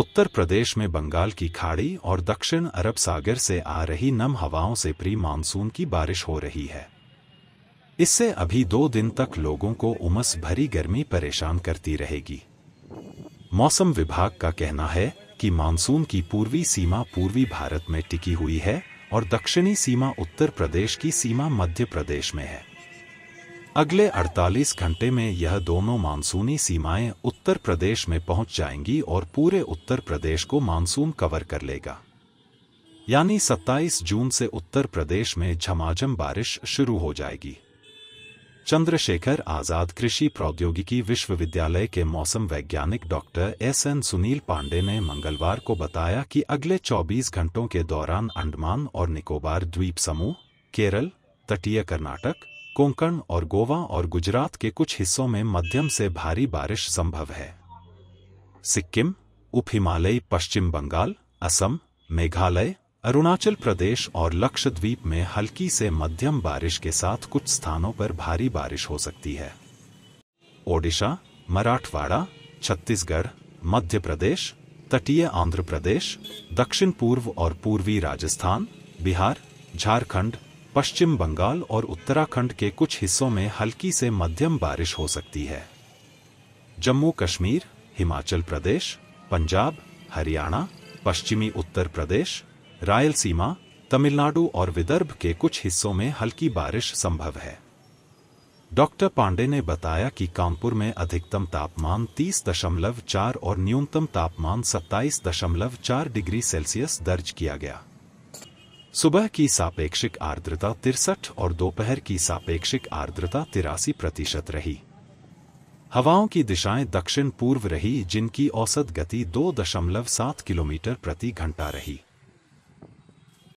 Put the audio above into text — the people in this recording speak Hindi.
उत्तर प्रदेश में बंगाल की खाड़ी और दक्षिण अरब सागर से आ रही नम हवाओं से प्री मानसून की बारिश हो रही है इससे अभी दो दिन तक लोगों को उमस भरी गर्मी परेशान करती रहेगी मौसम विभाग का कहना है कि मानसून की पूर्वी सीमा पूर्वी भारत में टिकी हुई है और दक्षिणी सीमा उत्तर प्रदेश की सीमा मध्य प्रदेश में है अगले 48 घंटे में यह दोनों मानसूनी सीमाएं उत्तर प्रदेश में पहुंच जाएंगी और पूरे उत्तर प्रदेश को मानसून कवर कर लेगा यानी 27 जून से उत्तर प्रदेश में झमाझम बारिश शुरू हो जाएगी चंद्रशेखर आजाद कृषि प्रौद्योगिकी विश्वविद्यालय के मौसम वैज्ञानिक doctor S N Sunil Pandey ने मंगलवार को बताया कि अगले 24 घंटों के दौरान अंडमान और निकोबार द्वीप समूह केरल तटीय कर्नाटक कोंकण और गोवा और गुजरात के कुछ हिस्सों में मध्यम से भारी बारिश संभव है सिक्किम उप हिमालयी पश्चिम बंगाल असम मेघालय अरुणाचल प्रदेश और लक्षद्वीप में हल्की से मध्यम बारिश के साथ कुछ स्थानों पर भारी बारिश हो सकती है ओडिशा मराठवाड़ा छत्तीसगढ़ मध्य प्रदेश तटीय आंध्र प्रदेश दक्षिण पूर्व और पूर्वी राजस्थान बिहार झारखंड पश्चिम बंगाल और उत्तराखंड के कुछ हिस्सों में हल्की से मध्यम बारिश हो सकती है जम्मू कश्मीर हिमाचल प्रदेश पंजाब हरियाणा पश्चिमी उत्तर प्रदेश रायलसीमा तमिलनाडु और विदर्भ के कुछ हिस्सों में हल्की बारिश संभव है डॉक्टर पांडे ने बताया कि कानपुर में अधिकतम तापमान 30.4 और न्यूनतम तापमान 27.4 डिग्री सेल्सियस दर्ज किया गया सुबह की सापेक्षिक आर्द्रता तिरसठ और दोपहर की सापेक्षिक आर्द्रता तिरासी प्रतिशत रही हवाओं की दिशाएं दक्षिण पूर्व रही जिनकी औसत गति 2.7 किलोमीटर प्रति घंटा रही